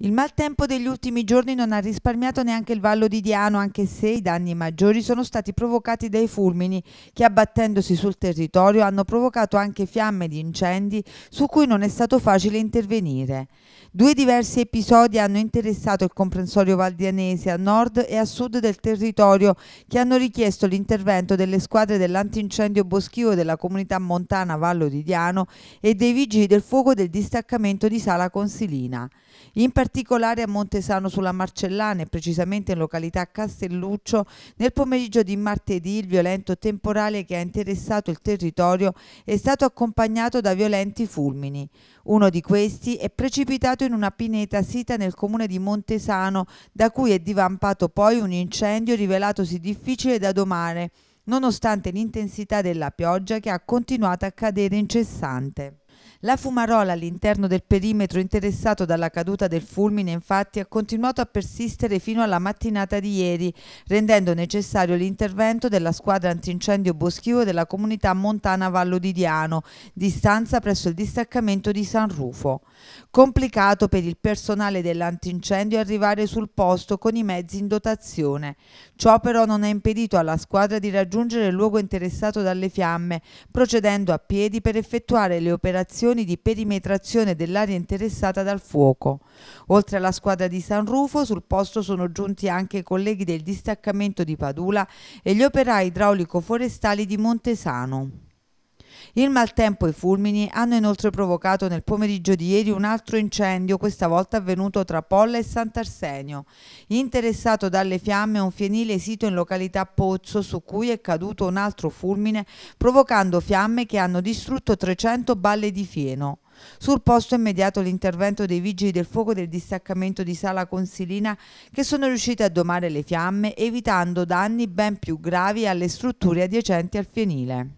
Il maltempo degli ultimi giorni non ha risparmiato neanche il Vallo di Diano, anche se i danni maggiori sono stati provocati dai fulmini che abbattendosi sul territorio hanno provocato anche fiamme di incendi su cui non è stato facile intervenire. Due diversi episodi hanno interessato il comprensorio valdianese a nord e a sud del territorio che hanno richiesto l'intervento delle squadre dell'antincendio boschivo della comunità montana Vallo di Diano e dei vigili del fuoco del distaccamento di Sala Consilina. In particolare a Montesano sulla Marcellana e precisamente in località Castelluccio, nel pomeriggio di martedì il violento temporale che ha interessato il territorio è stato accompagnato da violenti fulmini. Uno di questi è precipitato in una pineta sita nel comune di Montesano, da cui è divampato poi un incendio rivelatosi difficile da domare, nonostante l'intensità della pioggia che ha continuato a cadere incessante. La fumarola all'interno del perimetro interessato dalla caduta del fulmine infatti ha continuato a persistere fino alla mattinata di ieri, rendendo necessario l'intervento della squadra antincendio boschivo della comunità montana Vallo di Diano, distanza presso il distaccamento di San Rufo. Complicato per il personale dell'antincendio arrivare sul posto con i mezzi in dotazione. Ciò però non ha impedito alla squadra di raggiungere il luogo interessato dalle fiamme, procedendo a piedi per effettuare le operazioni operazioni di perimetrazione dell'area interessata dal fuoco. Oltre alla squadra di San Rufo, sul posto sono giunti anche i colleghi del distaccamento di Padula e gli operai idraulico-forestali di Montesano. Il maltempo e i fulmini hanno inoltre provocato nel pomeriggio di ieri un altro incendio, questa volta avvenuto tra Polla e Sant'Arsenio. Interessato dalle fiamme un fienile sito in località Pozzo su cui è caduto un altro fulmine provocando fiamme che hanno distrutto 300 balle di fieno. Sul posto è immediato l'intervento dei vigili del fuoco del distaccamento di Sala Consilina che sono riusciti a domare le fiamme evitando danni ben più gravi alle strutture adiacenti al fienile.